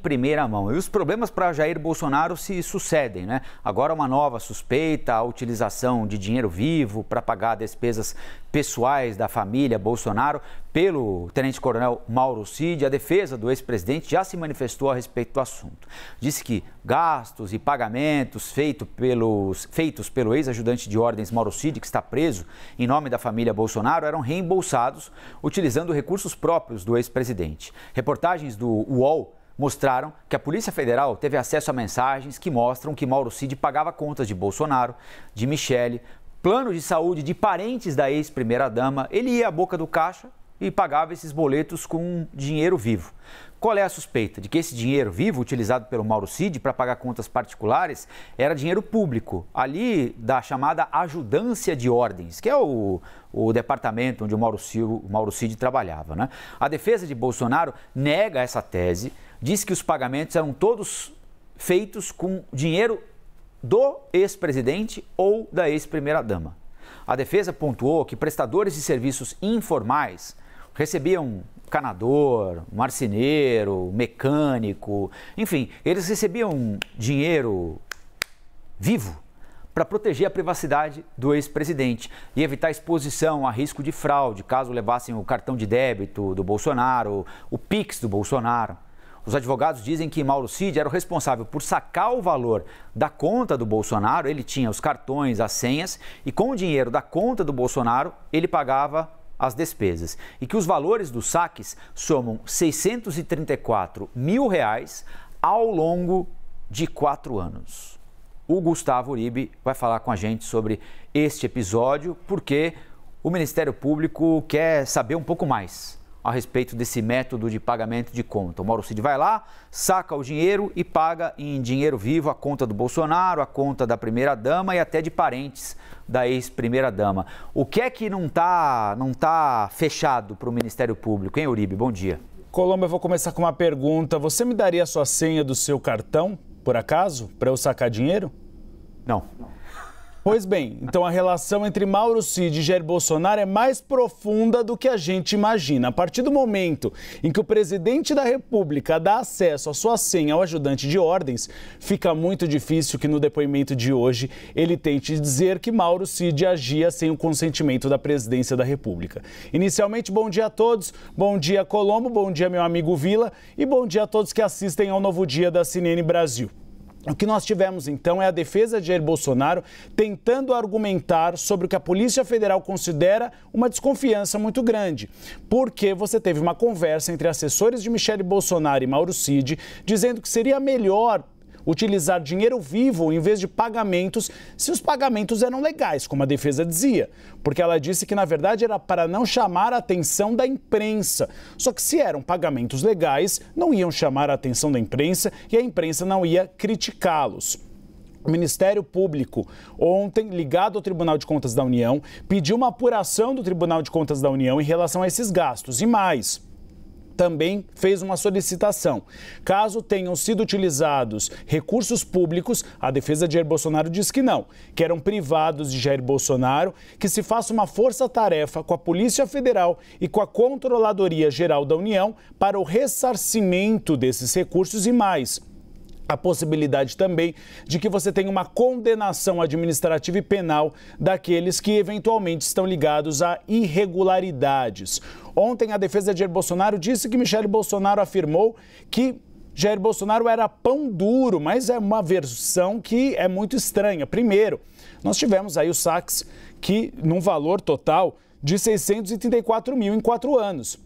primeira mão. E os problemas para Jair Bolsonaro se sucedem, né? Agora uma nova suspeita, a utilização de dinheiro vivo para pagar despesas pessoais da família Bolsonaro pelo tenente-coronel Mauro Cid. A defesa do ex-presidente já se manifestou a respeito do assunto. Disse que gastos e pagamentos feito pelos, feitos pelo ex-ajudante de ordens Mauro Cid, que está preso em nome da família Bolsonaro, eram reembolsados utilizando recursos próprios do ex-presidente. Reportagens do UOL mostraram que a Polícia Federal teve acesso a mensagens que mostram que Mauro Cid pagava contas de Bolsonaro, de Michele, plano de saúde de parentes da ex-primeira-dama. Ele ia à boca do caixa e pagava esses boletos com dinheiro vivo. Qual é a suspeita? De que esse dinheiro vivo, utilizado pelo Mauro Cid para pagar contas particulares, era dinheiro público, ali da chamada ajudância de ordens, que é o, o departamento onde o Mauro, Cid, o Mauro Cid trabalhava. Né? A defesa de Bolsonaro nega essa tese, disse que os pagamentos eram todos feitos com dinheiro do ex-presidente ou da ex-primeira-dama. A defesa pontuou que prestadores de serviços informais recebiam canador, marceneiro, mecânico, enfim, eles recebiam dinheiro vivo para proteger a privacidade do ex-presidente e evitar exposição a risco de fraude, caso levassem o cartão de débito do Bolsonaro, o Pix do Bolsonaro. Os advogados dizem que Mauro Cid era o responsável por sacar o valor da conta do Bolsonaro, ele tinha os cartões, as senhas, e com o dinheiro da conta do Bolsonaro, ele pagava as despesas. E que os valores dos saques somam 634 mil reais ao longo de quatro anos. O Gustavo Uribe vai falar com a gente sobre este episódio, porque o Ministério Público quer saber um pouco mais a respeito desse método de pagamento de conta. O Mauro Cid vai lá, saca o dinheiro e paga em dinheiro vivo a conta do Bolsonaro, a conta da primeira-dama e até de parentes da ex-primeira-dama. O que é que não está não tá fechado para o Ministério Público, hein, Uribe? Bom dia. Colombo, eu vou começar com uma pergunta. Você me daria a sua senha do seu cartão, por acaso, para eu sacar dinheiro? Não. Pois bem, então a relação entre Mauro Cid e Jair Bolsonaro é mais profunda do que a gente imagina. A partir do momento em que o presidente da República dá acesso à sua senha ao ajudante de ordens, fica muito difícil que no depoimento de hoje ele tente dizer que Mauro Cid agia sem o consentimento da presidência da República. Inicialmente, bom dia a todos, bom dia Colombo, bom dia meu amigo Vila e bom dia a todos que assistem ao novo dia da CNN Brasil. O que nós tivemos então é a defesa de Jair Bolsonaro tentando argumentar sobre o que a Polícia Federal considera uma desconfiança muito grande, porque você teve uma conversa entre assessores de Michele Bolsonaro e Mauro Cid dizendo que seria melhor utilizar dinheiro vivo em vez de pagamentos, se os pagamentos eram legais, como a defesa dizia, porque ela disse que na verdade era para não chamar a atenção da imprensa. Só que se eram pagamentos legais, não iam chamar a atenção da imprensa e a imprensa não ia criticá-los. O Ministério Público, ontem, ligado ao Tribunal de Contas da União, pediu uma apuração do Tribunal de Contas da União em relação a esses gastos e mais também fez uma solicitação. Caso tenham sido utilizados recursos públicos, a defesa de Jair Bolsonaro diz que não, que eram privados de Jair Bolsonaro, que se faça uma força-tarefa com a Polícia Federal e com a Controladoria Geral da União para o ressarcimento desses recursos e mais a possibilidade também de que você tenha uma condenação administrativa e penal daqueles que eventualmente estão ligados a irregularidades. Ontem, a defesa de Jair Bolsonaro disse que Michele Bolsonaro afirmou que Jair Bolsonaro era pão duro, mas é uma versão que é muito estranha. Primeiro, nós tivemos aí o sax que, num valor total de 634 mil em quatro anos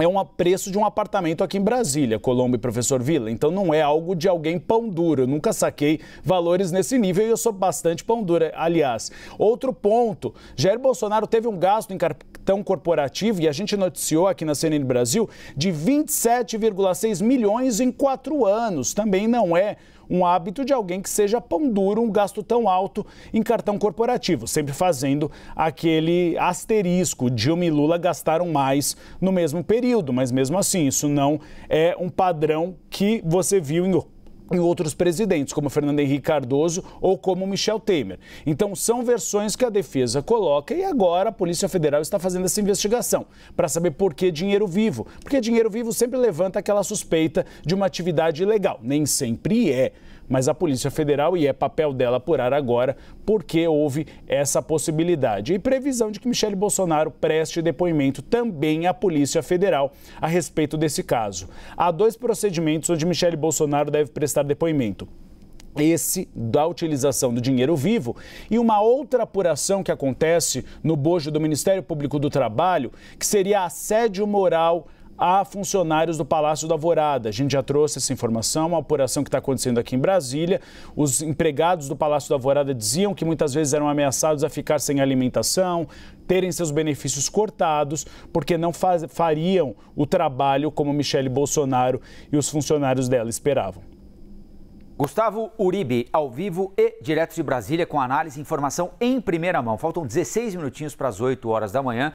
é um preço de um apartamento aqui em Brasília, Colombo e Professor Vila. Então não é algo de alguém pão duro. Eu nunca saquei valores nesse nível e eu sou bastante pão dura, aliás. Outro ponto, Jair Bolsonaro teve um gasto em cartão corporativo e a gente noticiou aqui na CNN Brasil de 27,6 milhões em quatro anos. Também não é um hábito de alguém que seja pão duro, um gasto tão alto em cartão corporativo, sempre fazendo aquele asterisco: Dilma e Lula gastaram mais no mesmo período, mas mesmo assim, isso não é um padrão que você viu em em outros presidentes, como Fernando Henrique Cardoso ou como Michel Temer. Então, são versões que a defesa coloca e agora a Polícia Federal está fazendo essa investigação para saber por que dinheiro vivo. Porque dinheiro vivo sempre levanta aquela suspeita de uma atividade ilegal. Nem sempre é mas a Polícia Federal, e é papel dela apurar agora, porque houve essa possibilidade. E previsão de que Michele Bolsonaro preste depoimento também à Polícia Federal a respeito desse caso. Há dois procedimentos onde Michele Bolsonaro deve prestar depoimento esse da utilização do dinheiro vivo e uma outra apuração que acontece no bojo do Ministério Público do Trabalho, que seria assédio moral a funcionários do Palácio da Alvorada. A gente já trouxe essa informação, uma apuração que está acontecendo aqui em Brasília. Os empregados do Palácio da Alvorada diziam que muitas vezes eram ameaçados a ficar sem alimentação, terem seus benefícios cortados, porque não faz, fariam o trabalho como Michele Bolsonaro e os funcionários dela esperavam. Gustavo Uribe, ao vivo e direto de Brasília, com análise e informação em primeira mão. Faltam 16 minutinhos para as 8 horas da manhã.